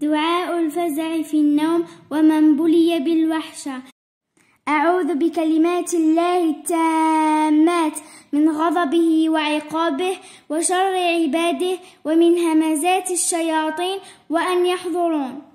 دعاء الفزع في النوم ومن بلي بالوحشة أعوذ بكلمات الله التامات من غضبه وعقابه وشر عباده ومن همزات الشياطين وأن يحضرون